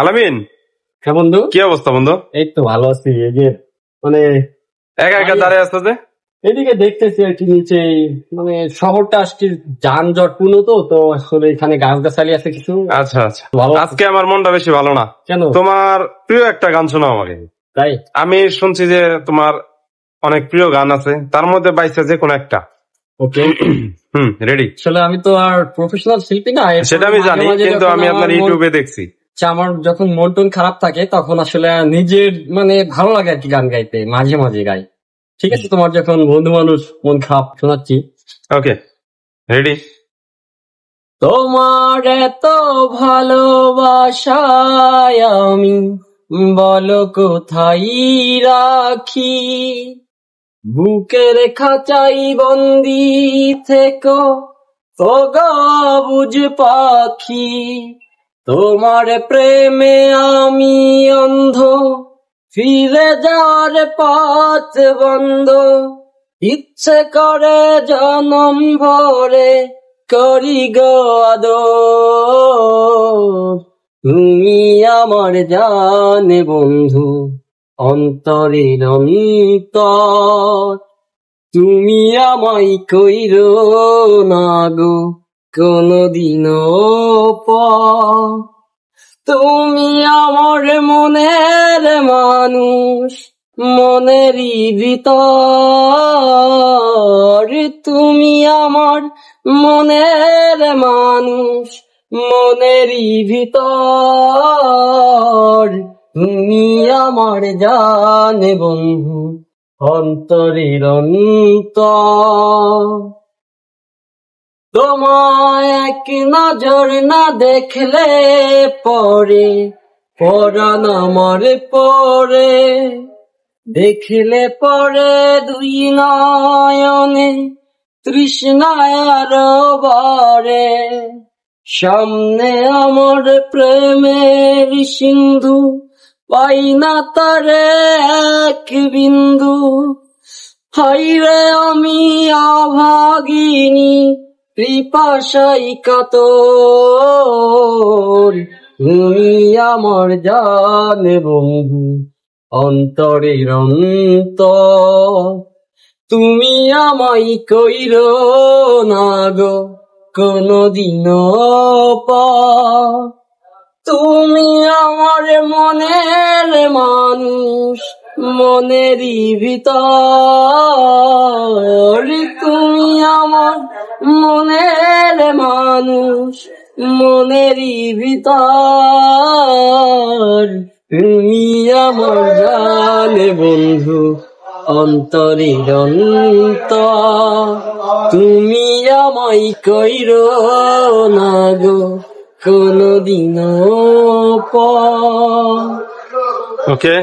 আলামিন হ্যাঁ, বন্ধু কি অবস্থা বন্ধু এই তো ভালো আছি এই যে মানে একা একা দাঁড়িয়ে এদিকে দেখতেছি আর কি নিচে মানে শহরটা যানজট পূর্ণ তো তো আসলে এখানে গাছ গাছালি আছে কিছু আচ্ছা আচ্ছা আজকে আমার মনটা বেশি ভালো না কেন তোমার প্রিয় একটা গান শোনাও আমাকে তাই আমি শুনছি যে তোমার অনেক প্রিয় গান আছে তার মধ্যে বাইসে যে কোনো একটা ওকে হুম রেডি আসলে আমি তো আর প্রফেশনাল শিল্পী না সেটা আমি জানি কিন্তু আমি আপনার ইউটিউবে দেখছি যে আমার যখন মন টন খারাপ থাকে তখন আসলে নিজের মানে ভালো লাগে আর কি গান গাইতে মাঝে মাঝে গাই ঠিক আছে তোমার যখন বন্ধু মানুষ মন খারাপ শোনাচ্ছি ওকে রেডি তোমার এত ভালোবাসায় আমি বলো কোথায় রাখি বুকে রেখা চাই বন্দি থেকো তো গা বুঝ পাখি তোমার প্রেমে আমি অন্ধ ফিরে যাওয়ার পথ বন্ধ ইচ্ছে করে জনম ভরে করি গদ তুমি আমার জানে বন্ধু অন্তরের অন্তর তুমি আমায় কইর না গো কোনদিনও তুমি আমার মনের মানুষ মনের ভিতর তুমি আমার মনের মানুষ মনের ভিতর তুমি আমার জানে বন্ধু অন্তরের অন্তর তোমায় এক নজর না দেখলে পরে পরাণ আমার পরে দেখলে পরে দুই নয়নে তৃষ্ণায়ার বরে সামনে আমার প্রেমের সিন্ধু পাই না তারে এক বিন্দু হাইরে আমি অভাগিনী পিপাসাই কাতর তুমি আমার জান বন্ধু অন্তরের অন্ত তুমি আমাই কইর না গো কোনদিন তুমি আমার মনের মানুষ মনেরই ভিতর তুমি আমার মনের মানুষ মনের ভিতর তুমি আমার জানে বন্ধু অন্তরে অন্ত তুমি আমায় কইর না গো কোনদিন ওকে